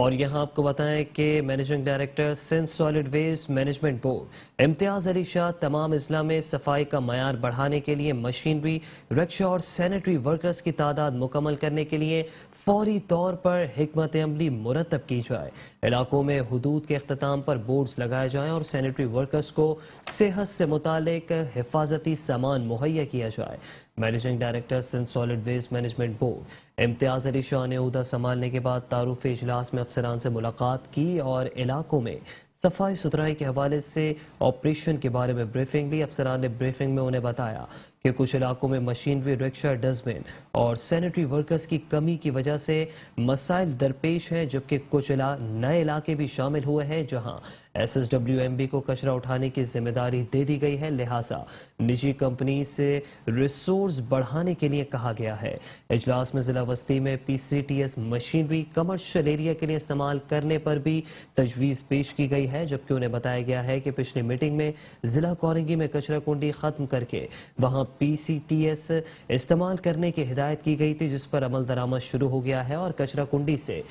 और यहाँ आपको बताएं कि managing director Sindh solid waste management board Imtiaz Ali Shah तमाम अजला में सफाई का मैार बढ़ाने के लिए मशीनरी रक्षा और सैनिटरी वर्कर्स की तादाद मुकम्मल करने के लिए फौरी तौर पर हमत अमली मुरतब की जाए इलाकों में हदूद के अख्ताम पर बोर्ड लगाए जाएँ और सैनिटरी वर्कर्स को सेहत से मुतल हिफाजती सामान मुहैया किया जाए managing director Sindh solid waste management board Imtiaz Ali Shah ने उदा संभालने के बाद तारुफ इजलास में अफसरान से मुलाकात की और इलाकों में सफाई सुथराई के हवाले से ऑपरेशन के बारे में ब्रीफिंग ली अफसरान ने ब्रीफिंग में उन्हें बताया कि कुछ इलाकों में मशीनरी रिक्शा डस्टबिन और सैनिटरी वर्कर्स की कमी की वजह से मसाइल दरपेश हैं जबकि कुछ इला, नए इलाके भी शामिल हुए हैं जहां एसएसडब्ल्यूएमबी को कचरा उठाने की जिम्मेदारी दे दी गई है लिहाजा निजी कंपनी से रिसोर्स बढ़ाने के लिए कहा गया है इजलास में जिला बस्ती में पीसीटीएस मशीनरी कमर्शियल एरिया के लिए इस्तेमाल करने पर भी तजवीज़ पेश की गई है जबकि उन्हें बताया गया है कि पिछली मीटिंग में जिला कौरंगी में कचरा कुंडी खत्म करके वहां एस इस्तेमाल करने की हिदायत की गई थी जिस पर अमल दरामद शुरू हो गया है और कचरा कुंडी से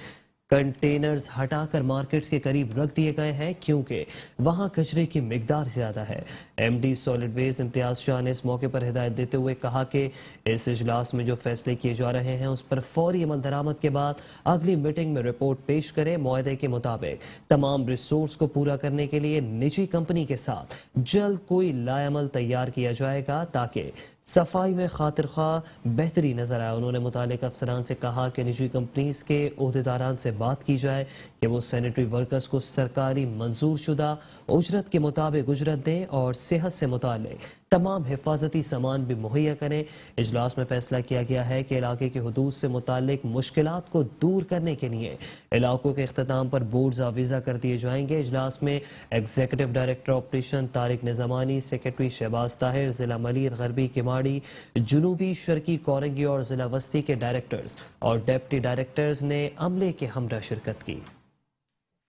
कंटेनर्स हटाकर मार्केट्स के करीब रख दिए गए हैं क्योंकि वहां कचरे की मिकदार ज्यादा है MD solid waste Imtiaz Shah ने इस मौके पर हिदायत देते हुए कहा कि इस इजलास में जो फैसले किए जा रहे हैं उस पर फौरी अमल दरामद के बाद अगली मीटिंग में रिपोर्ट पेश करें माहे के मुताबिक तमाम रिसोर्स को पूरा करने के लिए निजी कंपनी के साथ जल्द कोई लायामल तैयार किया जाएगा ताकि सफाई में खातर खा बेहतरी नज़र आया उन्होंने मुतल अफसरान से कहा कि निजी कंपनीज के अहदेदारान से बात की जाए कि वो सैनिटरी वर्कर्स को सरकारी मंजूर शुदा उजरत के मुताबिक उजरत दें और सेहत से मुताल तमाम हिफाजती सामान भी मुहैया करें इजलास में फैसला किया गया है कि इलाके के हदूद से मुतक मुश्किल को दूर करने के लिए इलाकों के अख्ताम पर बोर्ड आवीज़ा कर दिए जाएंगे इजलास में executive director operation Tariq Nizamani secretary Shahbaz Tahir जिला मलिर गरबी किमाड़ी जुनूबी शर्की कोरंगी और जिला वस्ती के डायरेक्टर्स और डेप्टी डायरेक्टर्स ने अमले के हमरा शिरकत की